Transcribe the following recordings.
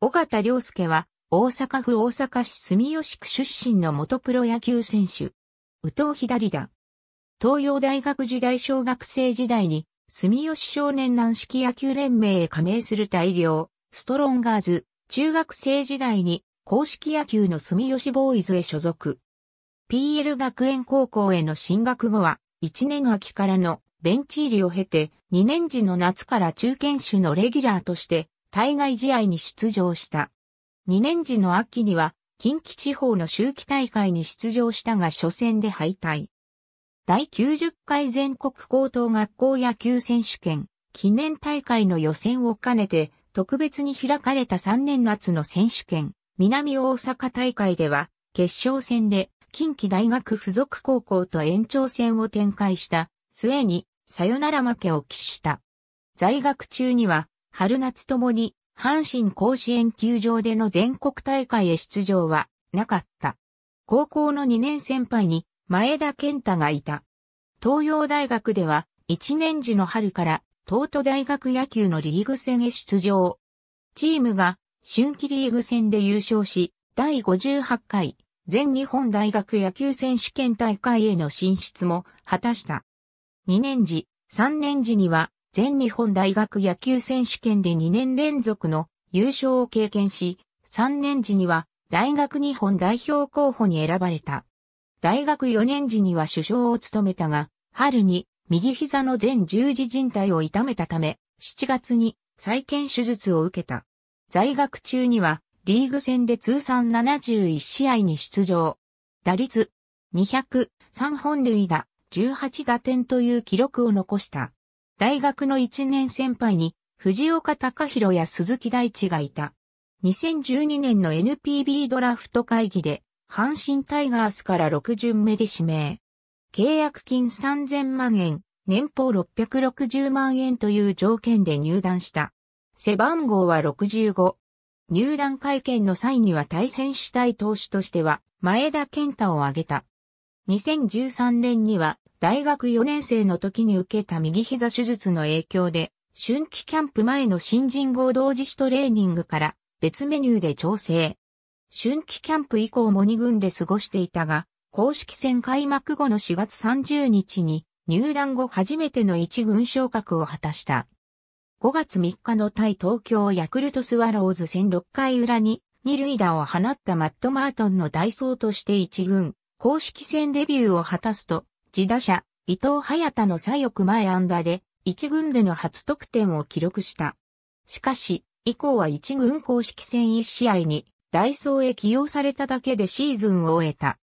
尾形良介は、大阪府大阪市住吉区出身の元プロ野球選手。宇藤左だ。東洋大学時代小学生時代に、住吉少年軟式野球連盟へ加盟する大量、ストロンガーズ、中学生時代に、公式野球の住吉ボーイズへ所属。PL 学園高校への進学後は、1年秋からのベンチ入りを経て、2年時の夏から中堅種のレギュラーとして、対外試合に出場した。2年時の秋には、近畿地方の秋季大会に出場したが初戦で敗退。第90回全国高等学校野球選手権記念大会の予選を兼ねて特別に開かれた3年夏の選手権南大阪大会では決勝戦で近畿大学附属高校と延長戦を展開した末にサヨナラ負けを喫した。在学中には春夏ともに、阪神甲子園球場での全国大会へ出場はなかった。高校の2年先輩に前田健太がいた。東洋大学では1年時の春から東都大学野球のリーグ戦へ出場。チームが春季リーグ戦で優勝し、第58回全日本大学野球選手権大会への進出も果たした。2年時、3年時には全日本大学野球選手権で2年連続の優勝を経験し、3年時には大学日本代表候補に選ばれた。大学4年時には首相を務めたが、春に右膝の全十字靭帯を痛めたため、7月に再建手術を受けた。在学中にはリーグ戦で通算71試合に出場。打率200、3本塁打、18打点という記録を残した。大学の一年先輩に、藤岡隆弘や鈴木大地がいた。2012年の NPB ドラフト会議で、阪神タイガースから6巡目で指名。契約金3000万円、年俸660万円という条件で入団した。背番号は65。入団会見の際には対戦したい投手としては、前田健太を挙げた。2013年には大学4年生の時に受けた右膝手術の影響で、春季キャンプ前の新人合同自主トレーニングから別メニューで調整。春季キャンプ以降も2軍で過ごしていたが、公式戦開幕後の4月30日に入団後初めての1軍昇格を果たした。5月3日の対東京ヤクルトスワローズ戦6回裏に2塁打を放ったマット・マートンの代走として1軍、公式戦デビューを果たすと、自打者、伊藤隼太の左翼前安打で、一軍での初得点を記録した。しかし、以降は一軍公式戦一試合に、ダイソーへ起用されただけでシーズンを終えた。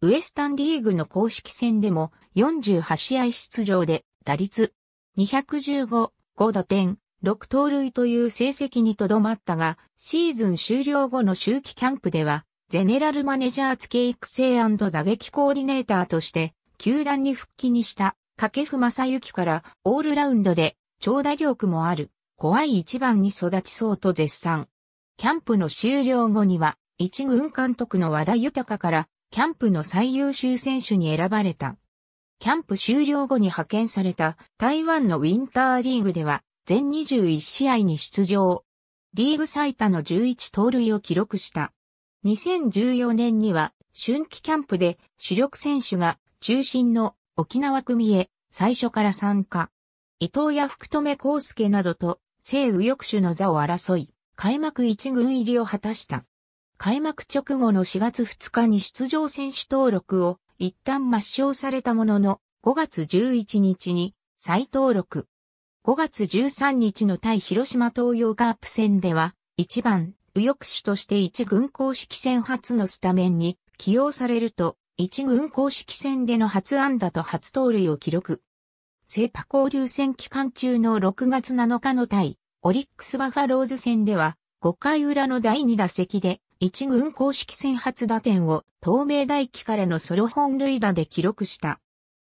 ウエスタンリーグの公式戦でも48試合出場で打率215、5打点、6盗塁という成績にとどまったが、シーズン終了後の周期キャンプでは、ゼネラルマネジャー付け育成打撃コーディネーターとして球団に復帰にした掛布正幸からオールラウンドで長打力もある怖い一番に育ちそうと絶賛。キャンプの終了後には一軍監督の和田豊からキャンプの最優秀選手に選ばれた。キャンプ終了後に派遣された台湾のウィンターリーグでは全21試合に出場。リーグ最多の11盗塁を記録した。2014年には春季キャンプで主力選手が中心の沖縄組へ最初から参加。伊藤や福留孝介などと、西右翼手の座を争い、開幕一軍入りを果たした。開幕直後の4月2日に出場選手登録を一旦抹消されたものの、5月11日に再登録。5月13日の対広島東洋カープ戦では、1番右翼手として1軍公式戦初のスタメンに起用されると、一軍公式戦での初安打と初盗塁を記録。セパ交流戦期間中の6月7日の対、オリックスバファローズ戦では、5回裏の第2打席で、一軍公式戦初打点を、東明大輝からのソロ本塁打で記録した。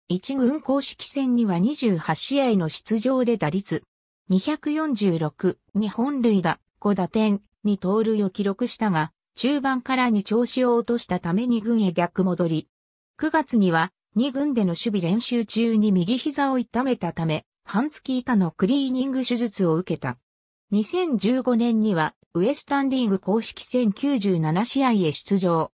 一軍公式戦には28試合の出場で打率、246、2本塁打、5打点、2盗塁を記録したが、中盤からに調子を落としたため2軍へ逆戻り。9月には2軍での守備練習中に右膝を痛めたため、半月板のクリーニング手術を受けた。2015年にはウエスタンリーグ公式戦97試合へ出場。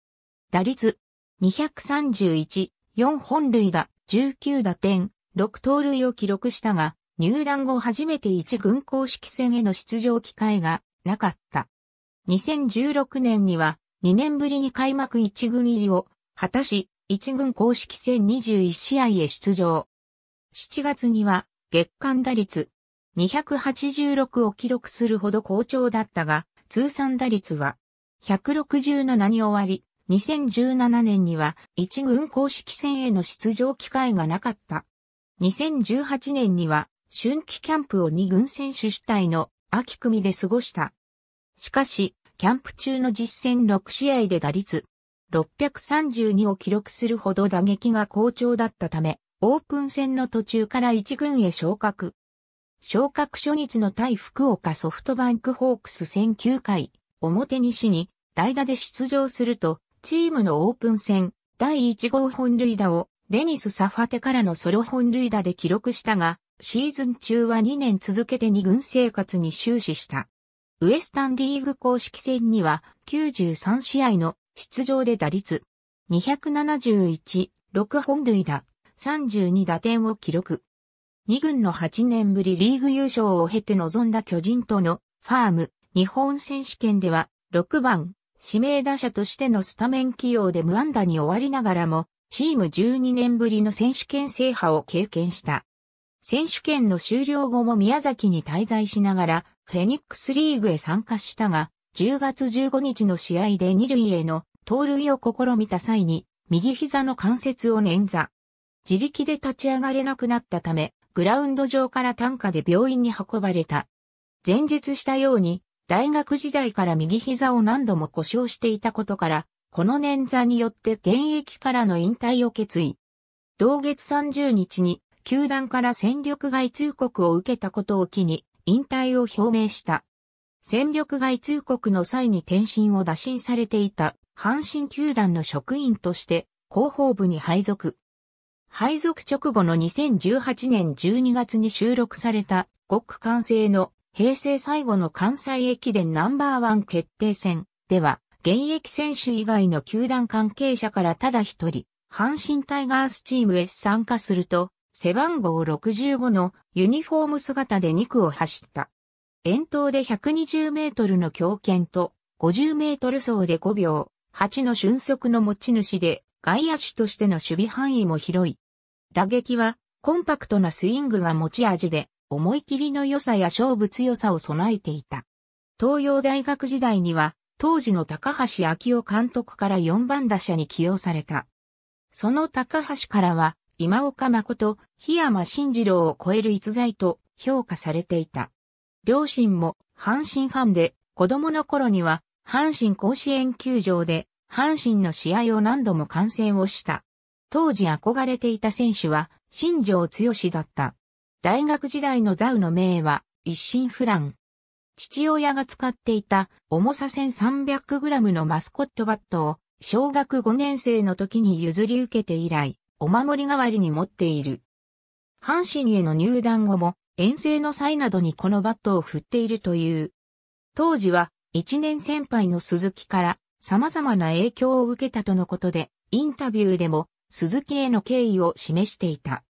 打率231、4本塁打、19打点、6盗塁を記録したが、入団後初めて1軍公式戦への出場機会がなかった。2016年には2年ぶりに開幕1軍入りを果たし、1軍公式戦21試合へ出場。7月には月間打率286を記録するほど好調だったが、通算打率は167に終わり、2017年には1軍公式戦への出場機会がなかった。2018年には春季キャンプを2軍選手主体の秋組で過ごした。しかし、キャンプ中の実戦6試合で打率632を記録するほど打撃が好調だったため、オープン戦の途中から一軍へ昇格。昇格初日の対福岡ソフトバンクホークス戦9回、表西に代打で出場すると、チームのオープン戦第1号本塁打をデニス・サファテからのソロ本塁打で記録したが、シーズン中は2年続けて2軍生活に終始した。ウエスタンリーグ公式戦には93試合の出場で打率271、6本塁打、32打点を記録。2軍の8年ぶりリーグ優勝を経て臨んだ巨人とのファーム日本選手権では6番指名打者としてのスタメン起用で無安打に終わりながらもチーム12年ぶりの選手権制覇を経験した。選手権の終了後も宮崎に滞在しながらフェニックスリーグへ参加したが、10月15日の試合で2塁への盗塁を試みた際に、右膝の関節を捻挫。自力で立ち上がれなくなったため、グラウンド上から担架で病院に運ばれた。前述したように、大学時代から右膝を何度も故障していたことから、この捻挫によって現役からの引退を決意。同月30日に、球団から戦力外通告を受けたことを機に、引退を表明した。戦力外通告の際に転身を打診されていた阪神球団の職員として広報部に配属。配属直後の2018年12月に収録された国区完成の平成最後の関西駅伝ナンバーワン決定戦では現役選手以外の球団関係者からただ一人阪神タイガースチームへ参加すると背番号65のユニフォーム姿で2区を走った。遠投で120メートルの強肩と50メートル走で5秒8の瞬足の持ち主で外野手としての守備範囲も広い。打撃はコンパクトなスイングが持ち味で思い切りの良さや勝負強さを備えていた。東洋大学時代には当時の高橋昭夫監督から4番打者に起用された。その高橋からは今岡誠、檜山慎二郎を超える逸材と評価されていた。両親も阪神ファンで、子供の頃には阪神甲子園球場で阪神の試合を何度も観戦をした。当時憧れていた選手は新庄剛志だった。大学時代のザウの名は一心不乱。父親が使っていた重さ 1300g のマスコットバットを小学5年生の時に譲り受けて以来、お守り代わりに持っている。阪神への入団後も遠征の際などにこのバットを振っているという。当時は一年先輩の鈴木から様々な影響を受けたとのことで、インタビューでも鈴木への敬意を示していた。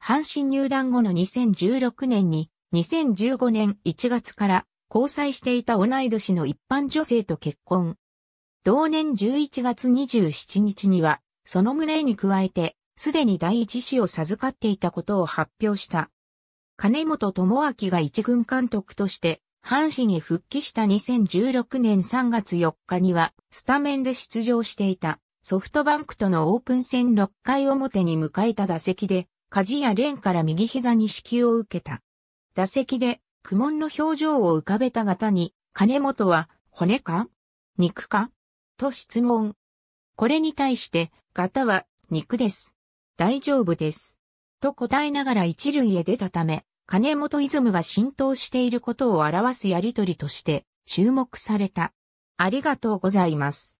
阪神入団後の2016年に2015年1月から交際していた同い年の一般女性と結婚。同年11月27日には、その群れに加えて、すでに第一子を授かっていたことを発表した。金本智明が一軍監督として、阪神へ復帰した2016年3月4日には、スタメンで出場していた、ソフトバンクとのオープン戦6回表に迎えた打席で、梶谷蓮から右膝に支給を受けた。打席で、苦悶の表情を浮かべた方に、金本は、骨か肉かと質問。これに対して、型は、肉です。大丈夫です。と答えながら一塁へ出たため、金本イズムが浸透していることを表すやりとりとして注目された。ありがとうございます。